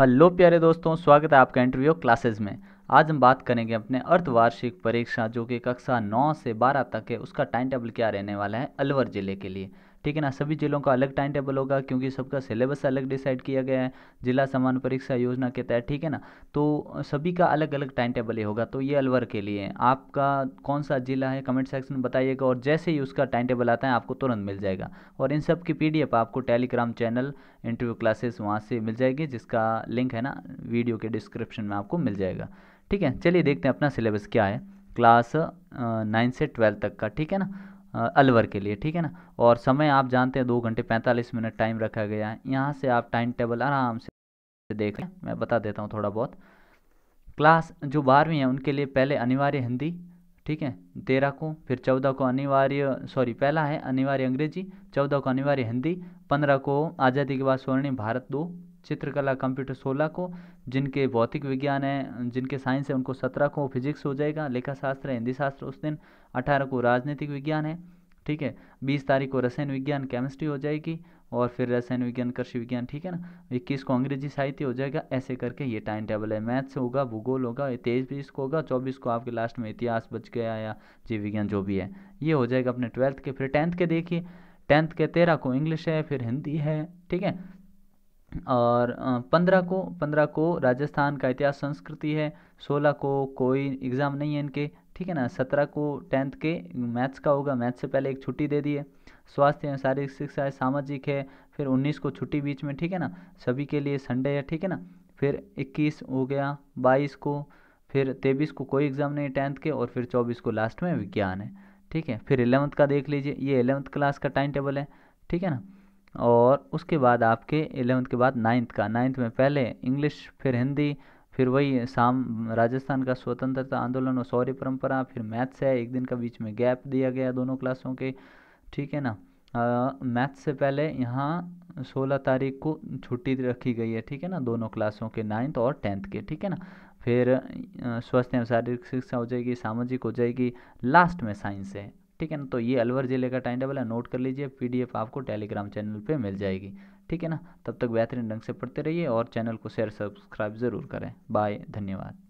hello प्यारे दोस्तों स्वागत है आपका इंटरव्यू क्लासेस में आज हम बात करेंगे अपने अर्धवार्षिक परीक्षा जो कि कक्षा 9 से 12 तक है उसका टाइम टेबल क्या रहने वाला है अलवर ज़िले के लिए ठीक है ना सभी जिलों का अलग टाइम टेबल होगा क्योंकि सबका सिलेबस अलग डिसाइड किया गया है जिला समान परीक्षा योजना के तहत ठीक है ना तो सभी का अलग अलग टाइम टेबल ही होगा तो ये अलवर के लिए आपका कौन सा जिला है कमेंट सेक्शन में बताइएगा और जैसे ही उसका टाइम टेबल आता है आपको तुरंत मिल जाएगा और इन सब की पी आपको टेलीग्राम चैनल इंटरव्यू क्लासेस वहाँ से मिल जाएगी जिसका लिंक है ना वीडियो के डिस्क्रिप्शन में आपको मिल जाएगा ठीक है चलिए देखते हैं अपना सिलेबस क्या है क्लास नाइन से ट्वेल्थ तक का ठीक है ना अलवर के लिए ठीक है ना और समय आप जानते हैं दो घंटे पैंतालीस मिनट टाइम रखा गया है यहाँ से आप टाइम टेबल आराम से देख लें मैं बता देता हूँ थोड़ा बहुत क्लास जो बारहवीं है उनके लिए पहले अनिवार्य हिंदी ठीक है तेरह को फिर चौदह को अनिवार्य सॉरी पहला है अनिवार्य अंग्रेजी चौदह को अनिवार्य हिंदी पंद्रह को आज़ादी के बाद स्वर्णिम भारत दो चित्रकला कंप्यूटर सोलह को जिनके भौतिक विज्ञान है जिनके साइंस है उनको सत्रह को फिजिक्स हो जाएगा लेखा शास्त्र है हिंदी शास्त्र उस दिन अठारह को राजनीतिक विज्ञान है ठीक है बीस तारीख को रसायन विज्ञान केमिस्ट्री हो जाएगी और फिर रसायन विज्ञान कृषि विज्ञान ठीक है ना इक्कीस को अंग्रेजी साहित्य हो जाएगा ऐसे करके ये टाइम टेबल है मैथ्स होगा भूगोल होगा तेईस बीस को होगा चौबीस को आपके लास्ट में इतिहास बच गया या जीव विज्ञान जो भी है ये हो जाएगा अपने ट्वेल्थ के फिर टेंथ के देखिए टेंथ के तेरह को इंग्लिश है फिर हिंदी है ठीक है और पंद्रह को पंद्रह को राजस्थान का इतिहास संस्कृति है सोलह को कोई एग्ज़ाम नहीं है इनके ठीक है ना सत्रह को टेंथ के मैथ्स का होगा मैथ्स से पहले एक छुट्टी दे दी है स्वास्थ्य है शारीरिक शिक्षा है सामाजिक है फिर उन्नीस को छुट्टी बीच में ठीक है ना सभी के लिए संडे है ठीक है ना फिर इक्कीस हो गया बाईस को फिर तेईस को कोई एग्ज़ाम नहीं टेंथ के और फिर चौबीस को लास्ट में विज्ञान है ठीक है फिर एलेवंथ का देख लीजिए ये एलेवंथ क्लास का टाइम टेबल है ठीक है ना और उसके बाद आपके एलेवंथ के बाद नाइन्थ का नाइन्थ में पहले इंग्लिश फिर हिंदी फिर वही शाम राजस्थान का स्वतंत्रता आंदोलन और सौर्य परंपरा फिर मैथ्स है एक दिन का बीच में गैप दिया गया दोनों क्लासों के ठीक है ना मैथ्स से पहले यहाँ सोलह तारीख को छुट्टी रखी गई है ठीक है ना दोनों क्लासों के नाइन्थ और टेंथ के ठीक है ना फिर स्वास्थ्य एवं शारीरिक शिक्षा हो जाएगी सामाजिक हो जाएगी लास्ट में साइंस है ठीक है ना तो ये अलवर ज़िले का टाइम टेबल है नोट कर लीजिए पीडीएफ आपको टेलीग्राम चैनल पे मिल जाएगी ठीक है ना तब तक बेहतरीन ढंग से पढ़ते रहिए और चैनल को शेयर सब्सक्राइब ज़रूर करें बाय धन्यवाद